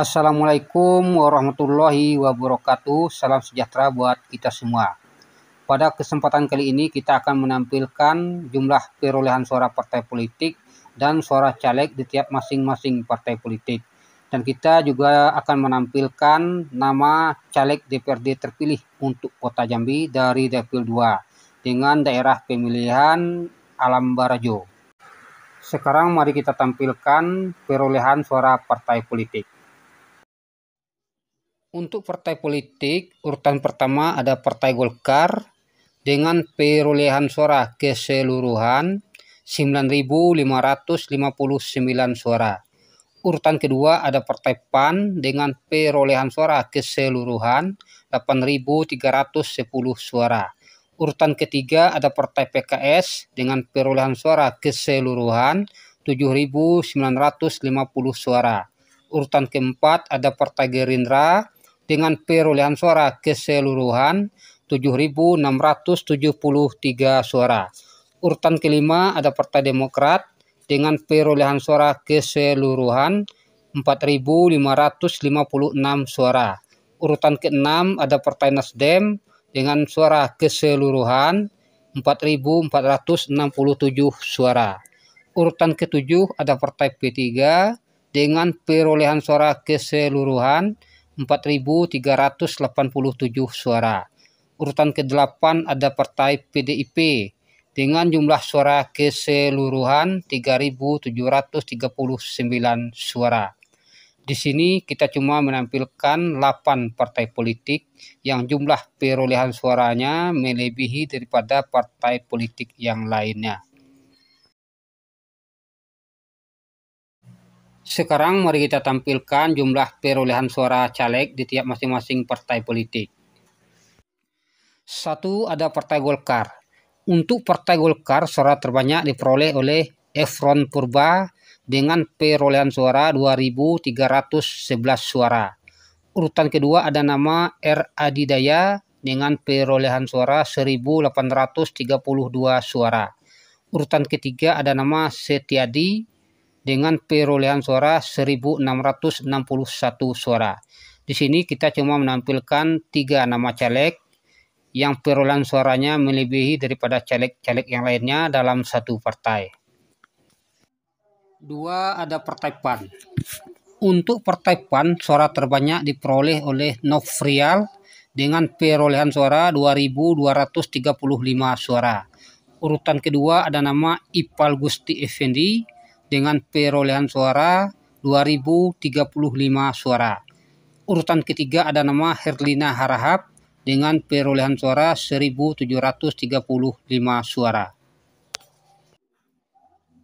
Assalamualaikum warahmatullahi wabarakatuh. Salam sejahtera buat kita semua. Pada kesempatan kali ini kita akan menampilkan jumlah perolehan suara partai politik dan suara caleg di tiap masing-masing partai politik. Dan kita juga akan menampilkan nama caleg DPRD terpilih untuk Kota Jambi dari Dapil 2 dengan daerah pemilihan Alam Barajo. Sekarang mari kita tampilkan perolehan suara partai politik. Untuk partai politik, urutan pertama ada Partai Golkar dengan perolehan suara keseluruhan 9.559 suara. Urutan kedua ada Partai PAN dengan perolehan suara keseluruhan 8.310 suara. Urutan ketiga ada Partai PKS dengan perolehan suara keseluruhan 7.950 suara. Urutan keempat ada Partai Gerindra dengan perolehan suara keseluruhan 7.673 suara. Urutan kelima ada Partai Demokrat dengan perolehan suara keseluruhan 4.556 suara. Urutan keenam ada Partai Nasdem dengan suara keseluruhan 4.467 suara. Urutan ketujuh ada Partai P3 dengan perolehan suara keseluruhan 4.387 suara. Urutan ke-8 ada Partai PDIP dengan jumlah suara keseluruhan 3.739 suara. Di sini kita cuma menampilkan 8 partai politik yang jumlah perolehan suaranya melebihi daripada partai politik yang lainnya. Sekarang mari kita tampilkan jumlah perolehan suara caleg di tiap masing-masing partai politik. Satu ada Partai Golkar. Untuk Partai Golkar suara terbanyak diperoleh oleh Efron Purba dengan perolehan suara 2311 suara. Urutan kedua ada nama R Adidaya dengan perolehan suara 1832 suara. Urutan ketiga ada nama Setiadi dengan perolehan suara 1661 suara. Di sini kita cuma menampilkan tiga nama caleg yang perolehan suaranya melebihi daripada caleg-caleg yang lainnya dalam satu partai. Dua ada partai PAN. Untuk partai PAN, suara terbanyak diperoleh oleh Nofrial dengan perolehan suara 2.235 suara. Urutan kedua ada nama Ipal Gusti Effendi dengan perolehan suara 2035 suara. Urutan ketiga ada nama Herlina Harahap dengan perolehan suara 1735 suara.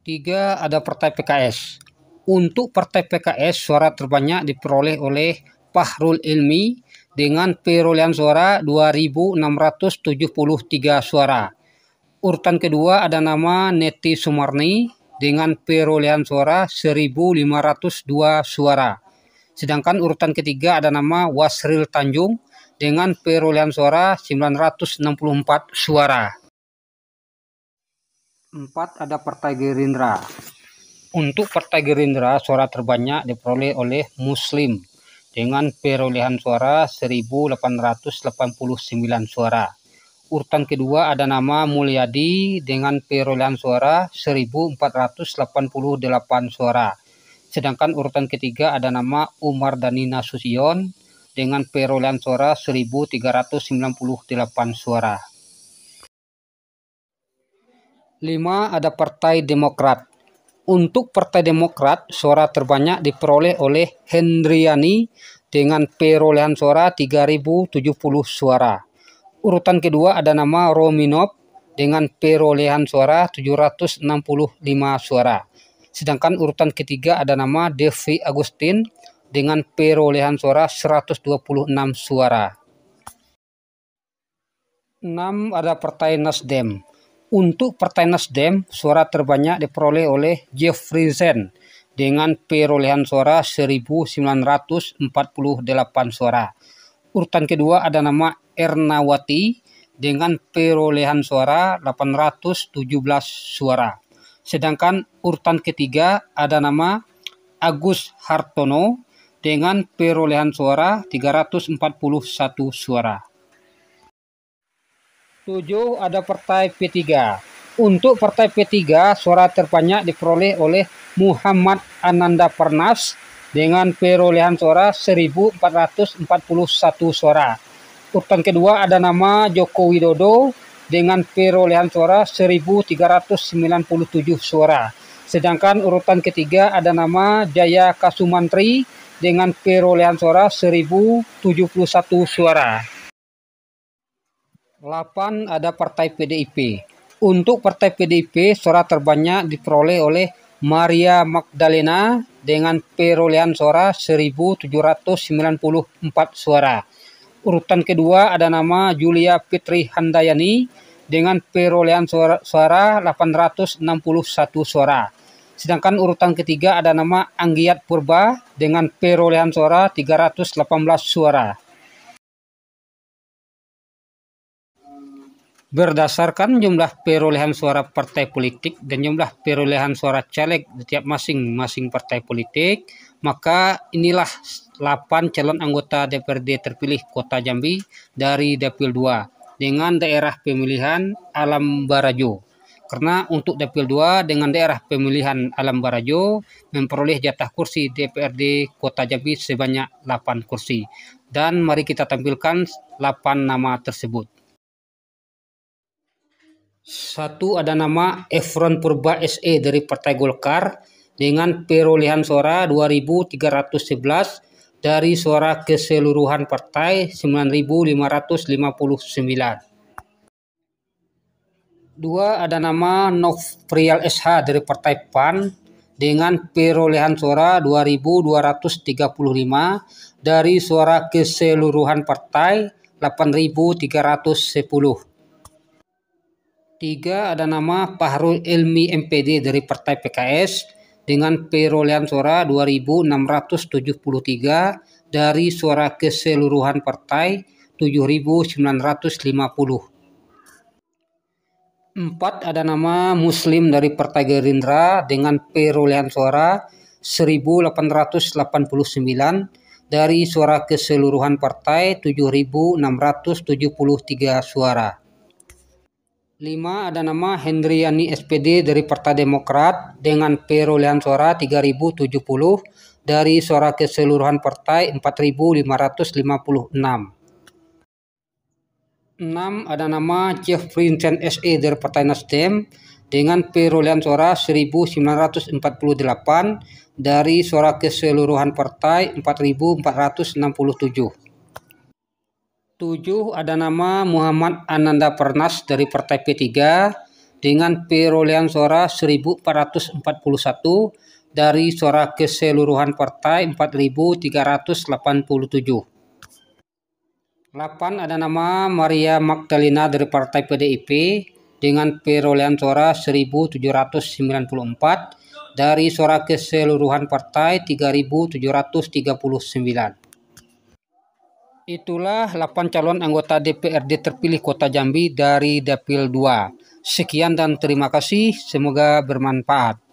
Tiga ada Partai PKS. Untuk Partai PKS suara terbanyak diperoleh oleh Fahrul Ilmi dengan perolehan suara 2673 suara. Urutan kedua ada nama Neti Sumarni dengan perolehan suara 1.502 suara. Sedangkan urutan ketiga ada nama Wasril Tanjung dengan perolehan suara 964 suara. Empat Ada Partai Gerindra. Untuk Partai Gerindra, suara terbanyak diperoleh oleh Muslim dengan perolehan suara 1889 suara urutan kedua ada nama Mulyadi dengan perolehan suara 1488 suara. Sedangkan urutan ketiga ada nama Umar Dani Nasution dengan perolehan suara 1398 suara. 5. Ada Partai Demokrat. Untuk Partai Demokrat, suara terbanyak diperoleh oleh Hendriani dengan perolehan suara 3070 suara urutan kedua ada nama Rominov dengan perolehan suara 765 suara. Sedangkan urutan ketiga ada nama Devi Agustin dengan perolehan suara 126 suara. 6. Ada Partai Nasdem. Untuk Partai Nasdem, suara terbanyak diperoleh oleh Jeffrey Zen dengan perolehan suara 1948 suara. Urutan kedua ada nama Ernawati dengan perolehan suara 817 suara. Sedangkan urutan ketiga ada nama Agus Hartono dengan perolehan suara 341 suara. 7 ada partai P3. Untuk partai P3 suara terbanyak diperoleh oleh Muhammad Ananda Pernas dengan perolehan suara 1441 suara. Urutan kedua ada nama Joko Widodo dengan perolehan suara 1397 suara. Sedangkan urutan ketiga ada nama Jaya Kasumantri dengan perolehan suara 1071 suara. 8 ada Partai PDIP. Untuk Partai PDIP suara terbanyak diperoleh oleh Maria Magdalena dengan perolehan suara 1794 suara. Urutan kedua ada nama Julia Fitri Handayani dengan perolehan suara, suara 861 suara. Sedangkan urutan ketiga ada nama Anggiat Purba dengan perolehan suara 318 suara. Berdasarkan jumlah perolehan suara partai politik dan jumlah perolehan suara caleg setiap masing-masing partai politik, maka inilah 8 calon anggota DPRD terpilih Kota Jambi dari Dapil 2 dengan daerah pemilihan Alam Barajo. Karena untuk Dapil 2 dengan daerah pemilihan Alam Barajo memperoleh jatah kursi DPRD Kota Jambi sebanyak 8 kursi. Dan mari kita tampilkan 8 nama tersebut. Satu ada nama Efron Purba SE dari Partai Golkar dengan perolehan suara 2.311 dari suara keseluruhan partai 9.559. Dua ada nama Nofrial SH dari Partai PAN dengan perolehan suara 2.235 dari suara keseluruhan partai 8.310. Tiga ada nama Pahrul Ilmi MPD dari Partai PKS dengan perolehan suara 2.673 dari suara keseluruhan partai 7.950. empat ada nama Muslim dari Partai Gerindra dengan perolehan suara 1889 dari suara keseluruhan partai 7673 suara. 5 ada nama Hendriani SPD dari Partai Demokrat dengan perolehan suara 3070 dari suara keseluruhan partai 4556. 6 ada nama Jeff Vincent SE dari Partai Nasdem dengan perolehan suara 1948 dari suara keseluruhan partai 4467. 7 ada nama Muhammad Ananda Pernas dari Partai P3 dengan perolehan suara 1441 dari suara keseluruhan partai 4387. 8 ada nama Maria Magdalena dari Partai PDIP dengan perolehan suara 1794 dari suara keseluruhan partai 3739. Itulah 8 calon anggota DPRD terpilih Kota Jambi dari Dapil 2. Sekian dan terima kasih, semoga bermanfaat.